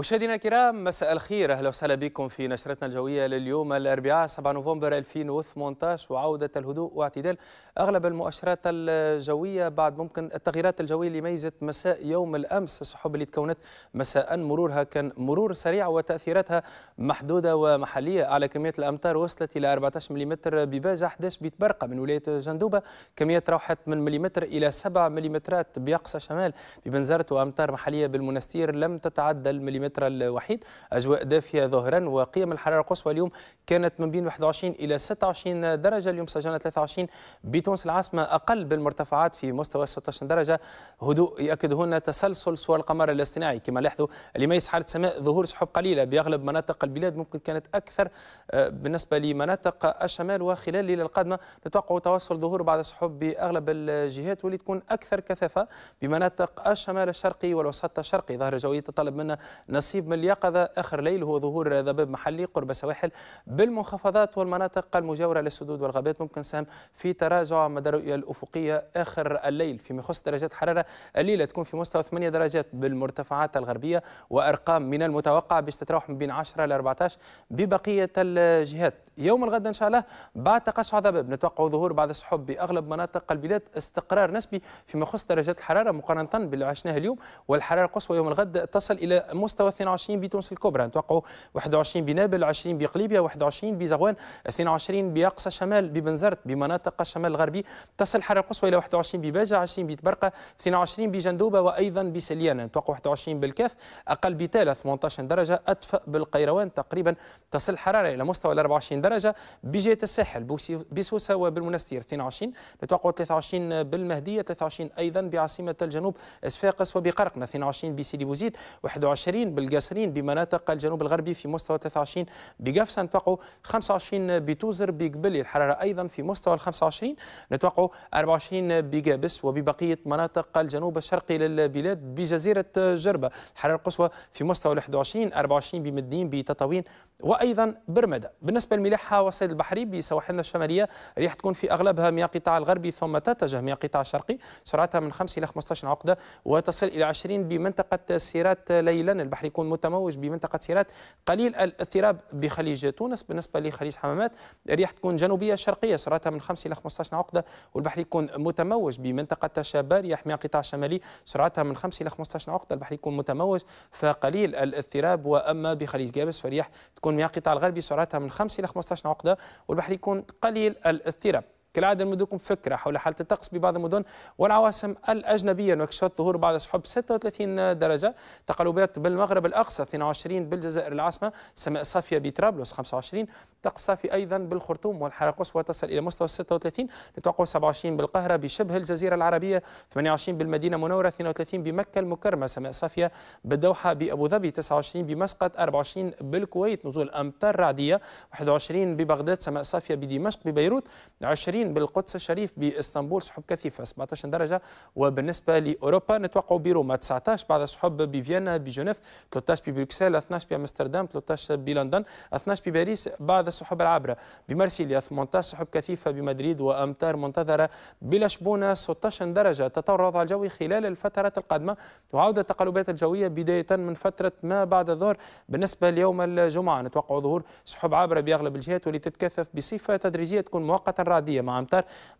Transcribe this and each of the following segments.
مشاهدينا الكرام مساء الخير اهلا وسهلا بكم في نشرتنا الجويه لليوم الاربعاء 7 نوفمبر 2018 وعوده الهدوء واعتدال اغلب المؤشرات الجويه بعد ممكن التغييرات الجويه اللي ميزت مساء يوم الامس السحب اللي تكونت مساء مرورها كان مرور سريع وتاثيراتها محدوده ومحليه على كميه الامطار وصلت الى 14 ملم بباجه 11 بيتبرقه من ولايه جندوبه كميه روحت من ملم الى 7 ملم باقصى شمال ببنزرت وامطار محليه بالمنستير لم تتعدى الملم المتر الوحيد أجواء دافية ظهرا وقيم الحرارة القصوى اليوم كانت من بين 21 إلى 26 درجة اليوم سجلنا 23 بتونس العاصمة أقل بالمرتفعات في مستوى 16 درجة هدوء يأكده لنا تسلسل صور القمر الاصطناعي كما لاحظوا لميس حالة سماء ظهور سحب قليلة بأغلب مناطق البلاد ممكن كانت أكثر آه، بالنسبة لمناطق الشمال وخلال الليلة القادمة نتوقع تواصل ظهور بعض السحب بأغلب الجهات واللي تكون أكثر كثافة بمناطق الشمال الشرقي والوسط الشرقي ظهر جوي تطلب منا نصيب من اليقظة آخر ليل هو ظهور ذباب محلي قرب سواحل بالمنخفضات والمناطق المجاورة للسدود والغابات ممكن سهم في تراجع مدى الرؤية الأفقية آخر الليل فيما يخص درجات حرارة الليلة تكون في مستوى 8 درجات بالمرتفعات الغربية وأرقام من المتوقع باش تتراوح من بين 10 ل 14 ببقية الجهات يوم الغد إن شاء الله بعد تقشع ذباب نتوقع ظهور بعض السحب بأغلب مناطق البلاد استقرار نسبي فيما يخص درجات الحرارة مقارنة باللي عشناه اليوم والحرارة القصوى يوم الغد تصل إلى مستوى 22 بتونس الكبرى نتوقعوا 21 بنابل 20 بقليبيا 21 بزغوان 22 باقصى شمال ببنزرت بمناطق الشمال الغربي تصل الحراره القصوى الى 21 بباجه 20 بتبرقه 22 بجندوبه وايضا بسليانه نتوقع 21 بالكاف اقل ب 18 درجه ادفأ بالقيروان تقريبا تصل الحراره الى مستوى 24 درجه بجهه الساحل بسوسه وبالمنستير 22 نتوقع 23 بالمهديه 23 ايضا بعاصمه الجنوب صفاقس وبقرقنه 22 بسيدي بوزيد 21 بالقاسرين بمناطق الجنوب الغربي في مستوى 23 بقفصة نتوقعوا 25 بتوزر بقبلي الحرارة أيضا في مستوى 25 نتوقعوا 24 بقابس وببقية مناطق الجنوب الشرقي للبلاد بجزيرة جربة الحرارة القصوى في مستوى 21 24 بمدين بتطاوين وايضا برمده بالنسبه للملحه والصيد البحري بسواحلنا الشماليه الرياح تكون في اغلبها من القطاع الغربي ثم تتجه من القطاع الشرقي سرعتها من 5 الى 15 عقده وتصل الى 20 بمنطقه سيرات ليلا البحر يكون متموج بمنطقه سيرات قليل الاضطراب بخليج تونس بالنسبه لخليج حمامات الرياح تكون جنوبيه شرقيه سرعتها من 5 الى 15 عقده والبحر يكون متموج بمنطقه شبار يحمي القطاع الشمالي سرعتها من 5 الى 15 عقده البحر يكون متموج فقليل الاضطراب واما بخليج جابس فالرياح تكون يكون مياه القطاع الغربي سرعتها من 5 إلى 15 عقدة والبحر يكون قليل الاضطراب كالعادة لم فكرة حول حالة الطقس ببعض المدن والعواصم الأجنبية نكشف ظهور بعض سحب 36 درجة تقلبات بالمغرب الأقصى 22 بالجزائر العاصمة سماء صافية بطرابلس 25 طقس صافي أيضا بالخرطوم والحرارة القصوى تصل إلى مستوى 36 نتوقع 27 بالقاهرة بشبه الجزيرة العربية 28 بالمدينة المنورة 32 بمكة المكرمة سماء صافية بالدوحة بأبو ظبي 29 بمسقط 24 بالكويت نزول أمطار رعدية 21 ببغداد سماء صافية بدمشق ببيروت 20 20 بالقدس الشريف باسطنبول سحب كثيفة 17 درجة وبالنسبة لأوروبا نتوقع بروما 19 بعد سحب بفيينا بجنيف 13 ببروكسل 12 بأمستردام 13 بلندن 12 بباريس بعد السحب العابرة بمارسيليا 18 سحب كثيفة بمدريد وأمطار منتظرة بلشبونة 16 درجة تطور الوضع الجوي خلال الفترات القادمة وعودة التقلبات الجوية بداية من فترة ما بعد الظهر بالنسبة ليوم الجمعة نتوقع ظهور سحب عابرة بأغلب الجهات واللي تتكثف بصفة تدريجية تكون مؤقتا رعدية مع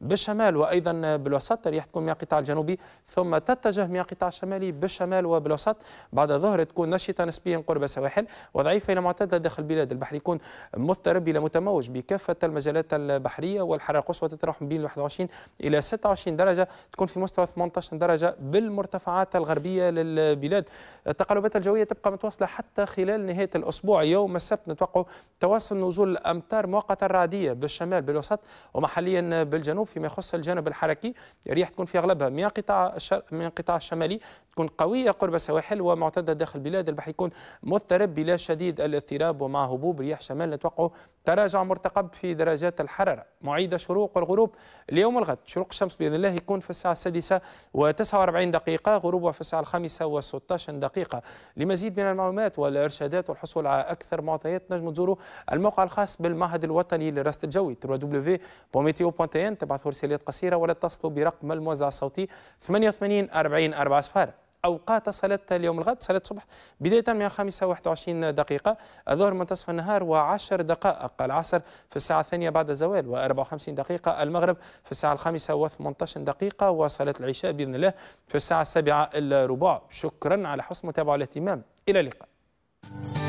بالشمال وايضا بالوسط رياح تكون من القطاع الجنوبي ثم تتجه من القطاع الشمالي بالشمال وبالوسط بعد الظهر تكون نشطه نسبيا قرب السواحل وضعيفه الى معتدله داخل البلاد البحر يكون مضطرب الى متموج بكافه المجالات البحريه والحراره القصوى تتراوح بين 21 الى 26 درجه تكون في مستوى 18 درجه بالمرتفعات الغربيه للبلاد التقلبات الجويه تبقى متواصله حتى خلال نهايه الاسبوع يوم السبت نتوقع تواصل نزول امتار مؤقته رعديه بالشمال بالوسط ومحليا بالجنوب فيما يخص الجانب الحركي ريح تكون في اغلبها من القطاع من القطاع الشمالي تكون قوية قرب سواحل ومعتدة داخل البلاد البحر يكون مضطرب بلا شديد الاضطراب ومع هبوب رياح شمال نتوقع تراجع مرتقب في درجات الحرارة معيد شروق والغروب اليوم الغد شروق الشمس بإذن الله يكون في الساعة السادسة و49 دقيقة غروبها في الساعة الخامسة و16 دقيقة لمزيد من المعلومات والإرشادات والحصول على أكثر معطيات نجم تزوروا الموقع الخاص بالمعهد الوطني للرصد الجوي www.meteo.in تبعثوا رسالات قصيرة ولا تصلوا برقم الموزع الصوتي 88 40 4 صفار أوقات صلاة اليوم الغد صلاة الصبح بداية من الخامسة 21 دقيقة الظهر منتصف النهار و10 دقائق العصر في الساعة الثانية بعد الزوال و54 دقيقة المغرب في الساعة الخامسة و18 دقيقة وصلاة العشاء بإذن الله في الساعة السابعة الربع شكرا على حسن متابعه الاهتمام إلى اللقاء